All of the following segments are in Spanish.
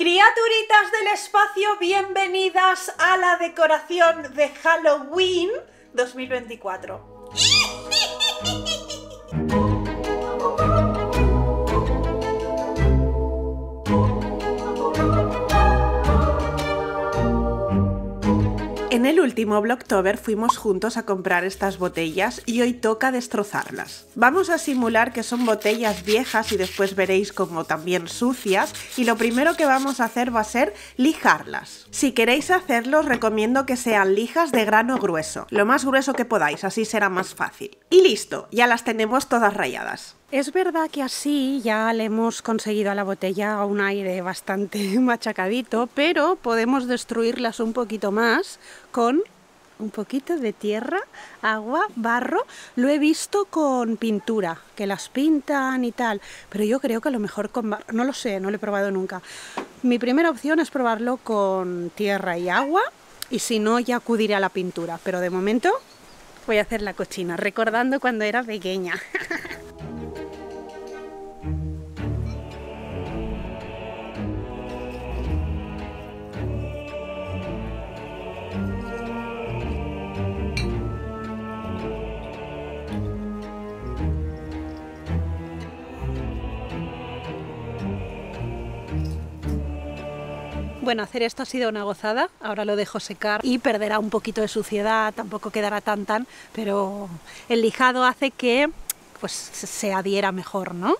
Criaturitas del espacio, bienvenidas a la decoración de Halloween 2024. En el último Blocktober fuimos juntos a comprar estas botellas y hoy toca destrozarlas. Vamos a simular que son botellas viejas y después veréis como también sucias y lo primero que vamos a hacer va a ser lijarlas. Si queréis hacerlo os recomiendo que sean lijas de grano grueso, lo más grueso que podáis, así será más fácil. Y listo, ya las tenemos todas rayadas. Es verdad que así ya le hemos conseguido a la botella un aire bastante machacadito, pero podemos destruirlas un poquito más con un poquito de tierra, agua, barro. Lo he visto con pintura, que las pintan y tal, pero yo creo que a lo mejor con barro, no lo sé, no lo he probado nunca. Mi primera opción es probarlo con tierra y agua, y si no ya acudiré a la pintura, pero de momento voy a hacer la cochina, recordando cuando era pequeña. Bueno, hacer esto ha sido una gozada, ahora lo dejo secar y perderá un poquito de suciedad, tampoco quedará tan tan, pero el lijado hace que pues se adhiera mejor, ¿no?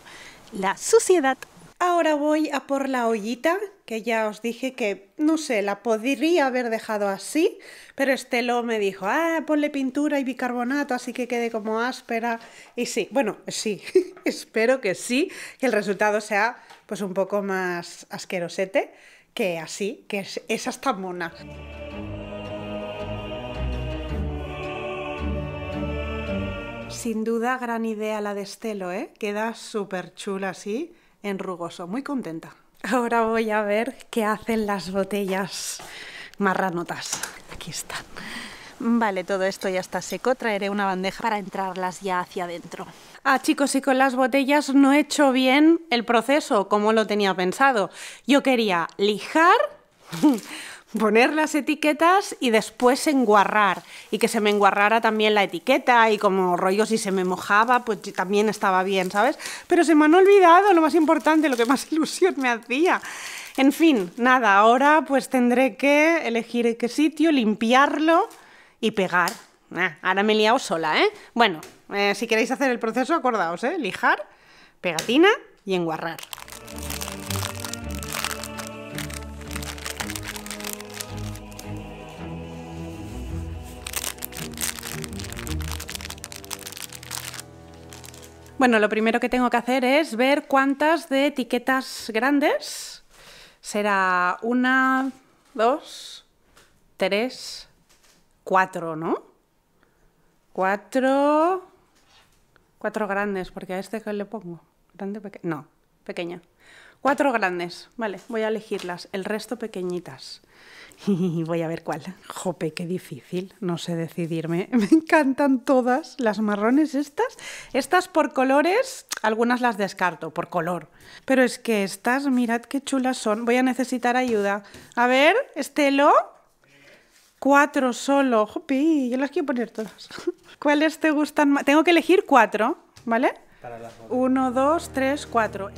La suciedad. Ahora voy a por la ollita, que ya os dije que, no sé, la podría haber dejado así, pero Estelo me dijo, ah, ponle pintura y bicarbonato, así que quede como áspera. Y sí, bueno, sí, espero que sí, que el resultado sea pues un poco más asquerosete, que así, que es, es hasta mona. Sin duda, gran idea la de Estelo, ¿eh? Queda súper chula así, en rugoso. Muy contenta. Ahora voy a ver qué hacen las botellas marranotas. Aquí están. Vale, todo esto ya está seco, traeré una bandeja para entrarlas ya hacia adentro. Ah, chicos, y con las botellas no he hecho bien el proceso como lo tenía pensado. Yo quería lijar... poner las etiquetas y después enguarrar y que se me enguarrara también la etiqueta y como rollo si se me mojaba pues también estaba bien, ¿sabes? Pero se me han olvidado lo más importante, lo que más ilusión me hacía. En fin, nada, ahora pues tendré que elegir qué sitio, limpiarlo y pegar. Ah, ahora me he liado sola, ¿eh? Bueno, eh, si queréis hacer el proceso, acordaos, ¿eh? Lijar, pegatina y enguarrar. Bueno, lo primero que tengo que hacer es ver cuántas de etiquetas grandes. Será una, dos, tres, cuatro, ¿no? Cuatro. Cuatro grandes, porque a este que le pongo. Grande, No, pequeña. Cuatro grandes. Vale, voy a elegirlas. El resto pequeñitas. Y voy a ver cuál. Jope, qué difícil. No sé decidirme. Me encantan todas. Las marrones estas. Estas por colores, algunas las descarto por color. Pero es que estas, mirad qué chulas son. Voy a necesitar ayuda. A ver, Estelo, cuatro solo. Jopi, yo las quiero poner todas. ¿Cuáles te gustan más? Tengo que elegir cuatro, ¿vale? Uno, dos, tres, cuatro.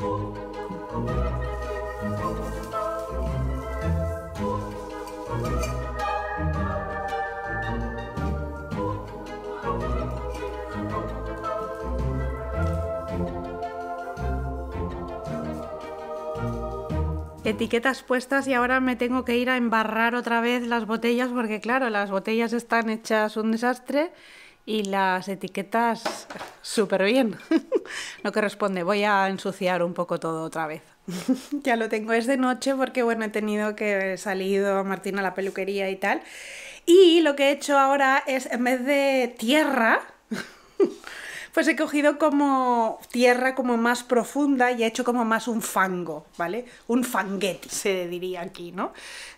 Etiquetas puestas y ahora me tengo que ir a embarrar otra vez las botellas porque claro, las botellas están hechas un desastre y las etiquetas súper bien. lo que responde voy a ensuciar un poco todo otra vez. ya lo tengo, es de noche porque bueno, he tenido que salir a Martín a la peluquería y tal. Y lo que he hecho ahora es, en vez de tierra, pues he cogido como tierra como más profunda y he hecho como más un fango, ¿vale? Un fanguetti, se diría aquí, ¿no?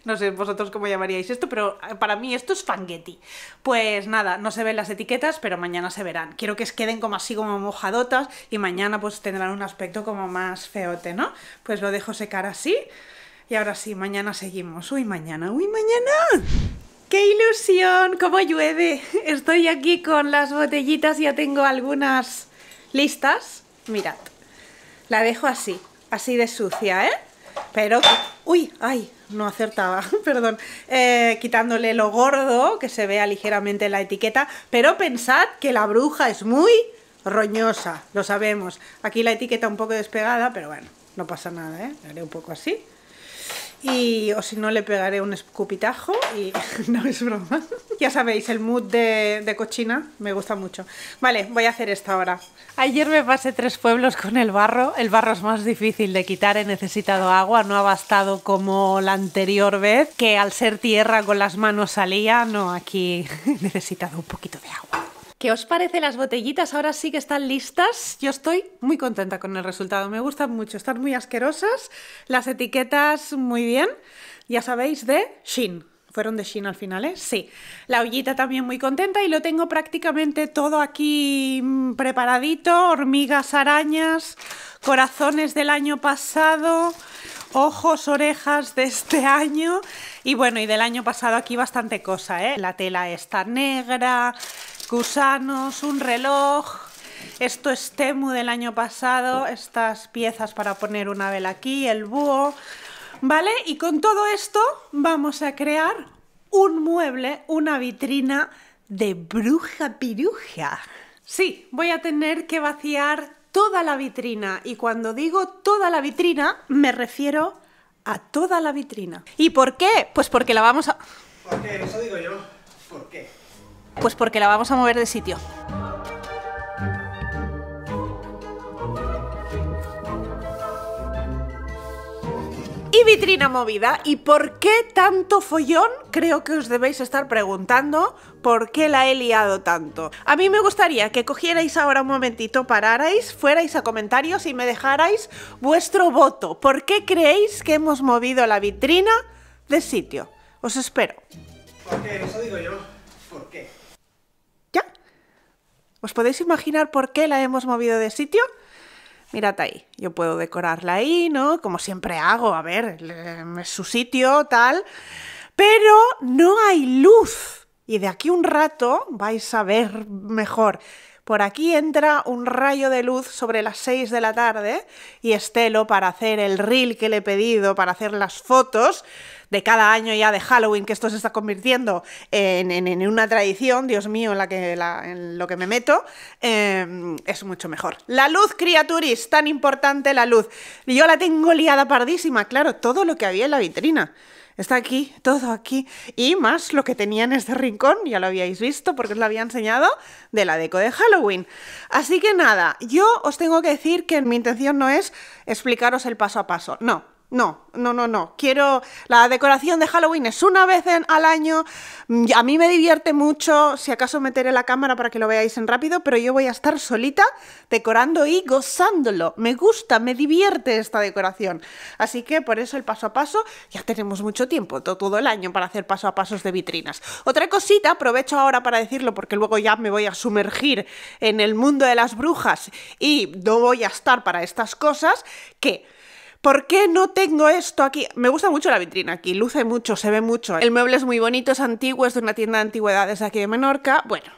No sé vosotros cómo llamaríais esto, pero eh, para mí esto es fanguetti. Pues nada, no se ven las etiquetas, pero mañana se verán. Quiero que queden como así como mojadotas y mañana pues tendrán un aspecto como más feote, ¿no? Pues lo dejo secar así. Y ahora sí, mañana seguimos. Uy, mañana, uy, mañana. ¡Qué ilusión! ¡Cómo llueve! Estoy aquí con las botellitas, ya tengo algunas listas. Mirad, la dejo así, así de sucia, ¿eh? Pero, uy, ay, no acertaba, perdón, eh, quitándole lo gordo, que se vea ligeramente la etiqueta, pero pensad que la bruja es muy roñosa, lo sabemos. Aquí la etiqueta un poco despegada, pero bueno, no pasa nada, ¿eh? haré un poco así y o si no le pegaré un escupitajo y no es broma ya sabéis el mood de, de, cochina me gusta mucho vale voy a hacer esto ahora ayer me pasé tres pueblos con el barro el barro es más difícil de quitar he necesitado agua no ha bastado como la anterior vez que al ser tierra con las manos salía no aquí he necesitado un poquito de agua ¿Qué os parece las botellitas? Ahora sí que están listas. Yo estoy muy contenta con el resultado. Me gustan mucho. Están muy asquerosas. Las etiquetas muy bien. Ya sabéis de Shin. Fueron de Shin al final, ¿eh? Sí. La ollita también muy contenta y lo tengo prácticamente todo aquí mm, preparadito. Hormigas, arañas, corazones del año pasado, ojos, orejas de este año y bueno, y del año pasado aquí bastante cosa, ¿eh? La tela está negra, gusanos, un reloj, esto es Temu del año pasado, estas piezas para poner una vela aquí, el búho, ¿vale? Y con todo esto vamos a crear un mueble, una vitrina de bruja piruja. Sí, voy a tener que vaciar toda la vitrina. Y cuando digo toda la vitrina, me refiero a toda la vitrina. ¿Y por qué? Pues porque la vamos a... ¿Por qué? Eso digo yo. ¿Por qué? Pues porque la vamos a mover de sitio. vitrina movida. ¿Y por qué tanto follón? Creo que os debéis estar preguntando por qué la he liado tanto. A mí me gustaría que cogierais ahora un momentito, pararais, fuerais a comentarios y me dejarais vuestro voto. ¿Por qué creéis que hemos movido la vitrina de sitio? Os espero. ¿Por qué? Eso digo yo. ¿Por qué? ¿Ya? ¿Os podéis imaginar por qué la hemos movido de sitio? mírate ahí, yo puedo decorarla ahí, ¿no? Como siempre hago, a ver, es su sitio, tal. Pero no hay luz. Y de aquí un rato vais a ver mejor. Por aquí entra un rayo de luz sobre las 6 de la tarde y Estelo para hacer el reel que le he pedido, para hacer las fotos, de cada año ya de Halloween, que esto se está convirtiendo en, una tradición, Dios mío, en, lo que me meto, eh, es mucho mejor. La luz, criaturis, tan importante la luz. Yo la tengo liada pardísima, claro, todo lo que había en la vitrina. Está aquí, todo aquí. Y más lo que tenía en este rincón, ya lo habíais visto porque os lo había enseñado, de la deco de Halloween. Así que nada, yo os tengo que decir que mi intención no es explicaros el paso a paso. No, no, no, no, no. Quiero. La decoración de Halloween es una vez al año. Mm, a mí me divierte mucho. Si acaso meteré la cámara para que lo veáis en rápido, pero yo voy a estar solita decorando y gozándolo. Me gusta, me divierte esta decoración. Así que por eso el paso a paso. Ya tenemos mucho tiempo, todo, todo el año, para hacer paso a pasos de vitrinas. Otra cosita, aprovecho ahora para decirlo porque luego ya me voy a sumergir en el mundo de las brujas y no voy a estar para estas cosas. Que ¿por qué no tengo esto aquí? Me gusta mucho la vitrina aquí, luce mucho, se ve mucho. El mueble es muy bonito, es antiguo, es de una tienda de antigüedades aquí de Menorca. Bueno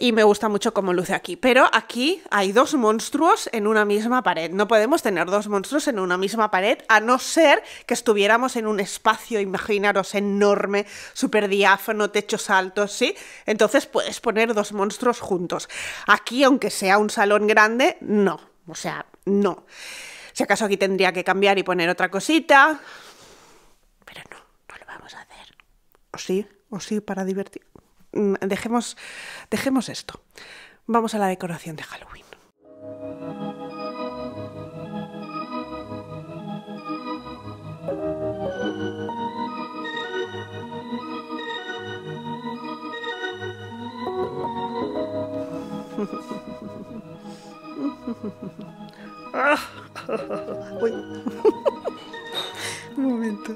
y me gusta mucho cómo luce aquí. Pero aquí hay dos monstruos en una misma pared. No podemos tener dos monstruos en una misma pared, a no ser que estuviéramos en un espacio, imaginaros, enorme, súper diáfano, techos altos, ¿sí? Entonces puedes poner dos monstruos juntos. Aquí, aunque sea un salón grande, no. O sea, no. Si acaso aquí tendría que cambiar y poner otra cosita. Pero no, no lo vamos a hacer. O sí, o sí, para divertir. Mm, dejemos, dejemos esto. Vamos a la decoración de Halloween. Un momento.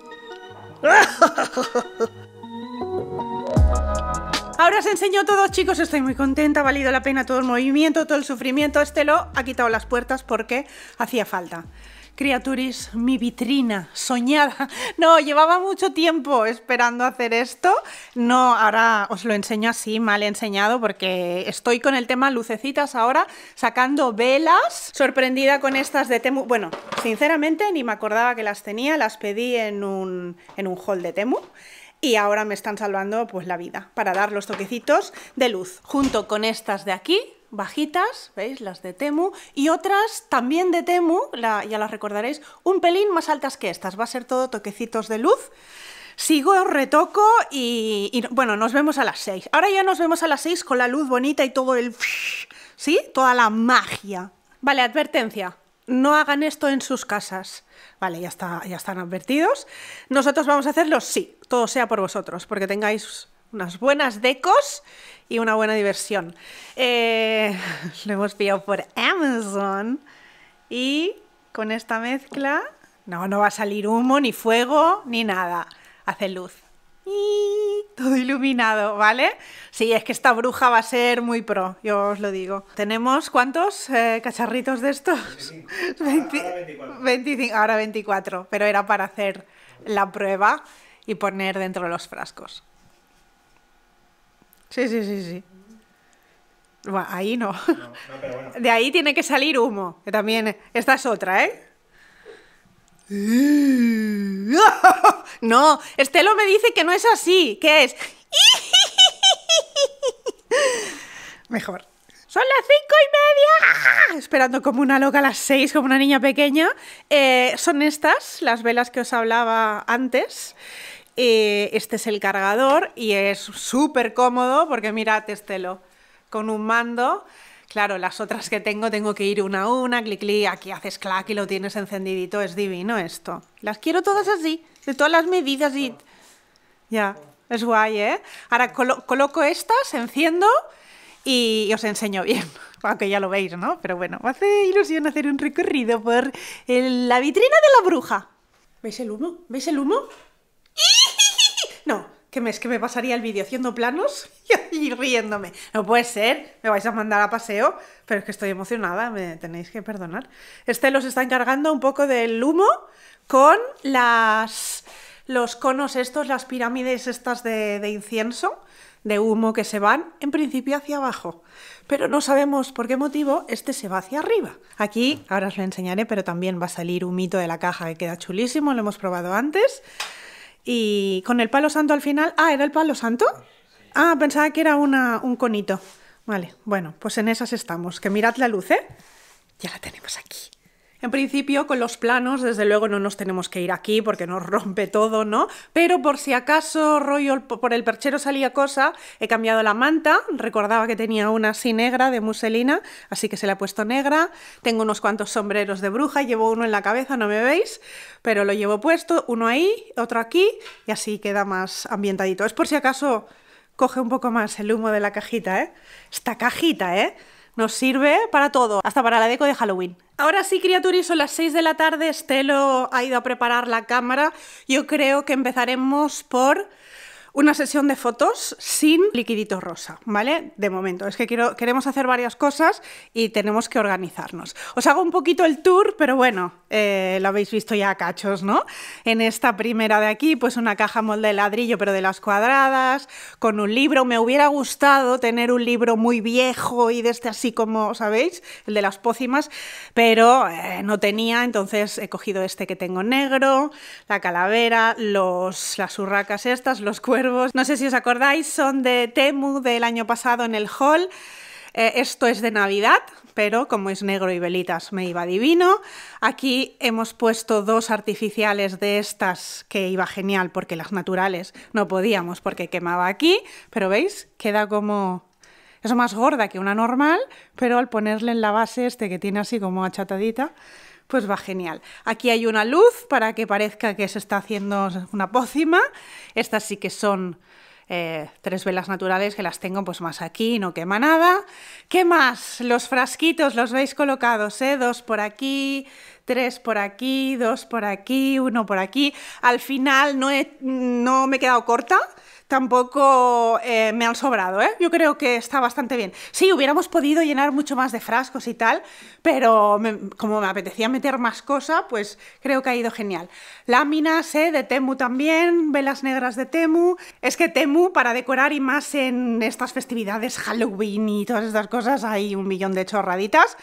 Ahora os enseño todo, chicos. Estoy muy contenta. Ha valido la pena todo el movimiento, todo el sufrimiento. Este lo ha quitado las puertas porque hacía falta. Criaturis, mi vitrina soñada. No, llevaba mucho tiempo esperando hacer esto. No, ahora os lo enseño así, mal enseñado, porque estoy con el tema lucecitas ahora, sacando velas. Sorprendida con estas de Temu. Bueno, sinceramente ni me acordaba que las tenía, las pedí en un, en un hall de Temu y ahora me están salvando pues la vida para dar los toquecitos de luz junto con estas de aquí bajitas, ¿veis? Las de Temu, y otras también de Temu, ya las recordaréis, un pelín más altas que estas. Va a ser todo toquecitos de luz. Sigo, retoco y, bueno, nos vemos a las 6. Ahora ya nos vemos a las 6 con la luz bonita y todo el... ¿Sí? Toda la magia. Vale, advertencia no hagan esto en sus casas. Vale, ya, ya están advertidos. Nosotros vamos a hacerlo, sí, todo sea por vosotros, porque tengáis unas buenas decos y una buena diversión. Eh, lo hemos pillado por Amazon y con esta mezcla no, no va a salir humo, ni fuego, ni nada. Hace luz. Y todo iluminado, ¿vale? Sí, es que esta bruja va a ser muy pro, yo os lo digo. ¿Tenemos cuántos eh, cacharritos de estos? ahora, 24. Ahora 24, pero era para hacer la prueba y poner dentro los frascos. Sí, sí, sí, sí. ahí no. De ahí tiene que salir humo, que también esta es otra, ¿eh? No, Estelo me dice que no es así, que es... Mejor. Son las cinco y media. Ah, esperando como una loca a las seis, como una niña pequeña. Eh, son estas, las velas que os hablaba antes este es el cargador y es súper cómodo porque mirad este con un mando. Claro, las otras que tengo tengo que ir una a una, clic, clic, aquí haces clac y lo tienes encendidito, es divino esto. Las quiero todas así, de todas las medidas y... Ya, es guay, ¿eh? Ahora coloco estas, enciendo y os enseño bien, aunque ya lo veis, ¿no? Pero bueno, me hace ilusión hacer un recorrido por la vitrina de la bruja. ¿Veis el humo? ¿Veis el humo? No, que me, es que me pasaría el vídeo haciendo planos y, riéndome. No puede ser, me vais a mandar a paseo, pero es que estoy emocionada, me tenéis que perdonar. Este los está encargando un poco del humo con las, los conos estos, las pirámides estas de, de incienso, de humo que se van en principio hacia abajo. Pero no sabemos por qué motivo este se va hacia arriba. Aquí, ahora os lo enseñaré, pero también va a salir un mito de la caja que queda chulísimo, lo hemos probado antes. Y con el palo santo al final. Ah, ¿era el palo santo? Ah, pensaba que era un conito. Vale, bueno, pues en esas estamos. Que mirad la luz, ¿eh? Ya la tenemos aquí. En principio, con los planos, desde luego no nos tenemos que ir aquí porque nos rompe todo, ¿no? Pero por si acaso, rollo, por el perchero salía cosa, he cambiado la manta, recordaba que tenía una así negra de muselina, así que se la he puesto negra, tengo unos cuantos sombreros de bruja, llevo uno en la cabeza, no me veis, pero lo llevo puesto, uno ahí, otro aquí, y así queda más ambientadito. Es por si acaso coge un poco más el humo de la cajita, ¿eh? Esta cajita, ¿eh? Nos sirve para todo, hasta para la deco de Halloween. Ahora sí, criaturis, son las 6 de la tarde, Estelo ha ido a preparar la cámara. Yo creo que empezaremos por una sesión de fotos sin liquidito rosa, ¿vale? De momento, es que queremos hacer varias cosas y tenemos que organizarnos. Os hago un poquito el tour, pero bueno, eh, lo habéis visto ya a cachos, ¿no? En esta primera de aquí, pues una caja molde de ladrillo, pero de las cuadradas, con un libro. Me hubiera gustado tener un libro muy viejo y de este así como, ¿sabéis? El de las pócimas, pero eh, no tenía, entonces he cogido este que tengo negro, la calavera, las urracas estas, los cuernos no sé si os acordáis, son de Temu del año pasado en el hall. Eh, esto es de Navidad, pero como es negro y velitas me iba divino. Aquí hemos puesto dos artificiales de estas que iba genial porque las naturales no podíamos porque quemaba aquí, pero veis, queda como... Es más gorda que una normal, pero al ponerle en la base este que tiene así como achatadita, pues va genial. Aquí hay una luz para que parezca que se está haciendo una pócima. Estas sí que son eh, tres velas naturales que las tengo pues más aquí, no quema nada. ¿Qué más? Los frasquitos los veis colocados, ¿eh? Dos por aquí, tres por aquí, dos por aquí, uno por aquí. Al final no, no me he quedado corta tampoco eh, me han sobrado, ¿eh? Yo creo que está bastante bien. Sí, hubiéramos podido llenar mucho más de frascos y tal, pero como me apetecía meter más cosa, pues creo que ha ido genial. Láminas eh, de Temu también, velas negras de Temu. Es que Temu, para decorar y más en estas festividades, Halloween y todas estas cosas, hay un millón de chorraditas.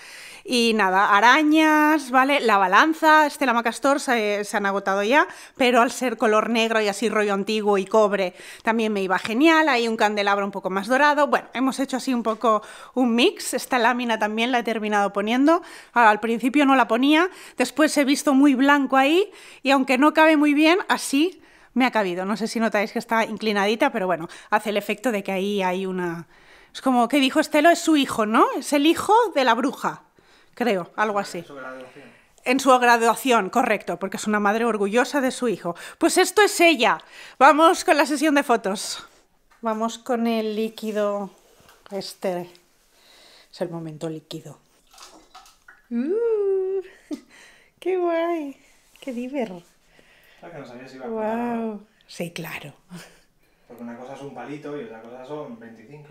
Y nada, arañas, ¿vale? La balanza, Estela Macastor se, se, han agotado ya, pero al ser color negro y así rollo antiguo y cobre también me iba genial. Hay un candelabro un poco más dorado. Bueno, hemos hecho así un poco un mix. Esta lámina también la he terminado poniendo. Ah, al principio no la ponía, después he visto muy blanco ahí y aunque no cabe muy bien, así me ha cabido. No sé si notáis que está inclinadita, pero bueno, hace el efecto de que ahí hay una... Es como que dijo Estelo, es su hijo, ¿no? Es el hijo de la bruja creo, algo así. En su graduación, correcto, porque es una madre orgullosa de su hijo. Pues esto es ella. Vamos con la sesión de fotos. Vamos con el líquido. Este es el momento líquido. Uh, ¡Qué guay! ¡Qué divertido! wow. Sí, claro. Porque una cosa es un palito y otra cosa son 25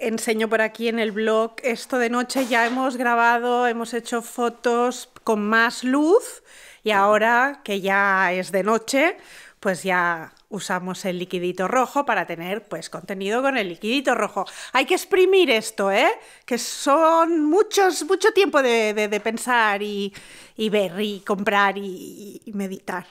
enseño por aquí en el blog esto de noche. Ya hemos grabado, hemos hecho fotos con más luz y ahora que ya es de noche, pues ya usamos el liquidito rojo para tener pues contenido con el liquidito rojo. Hay que exprimir esto, ¿eh? Que son muchos, mucho tiempo de, pensar y, ver y comprar y meditar.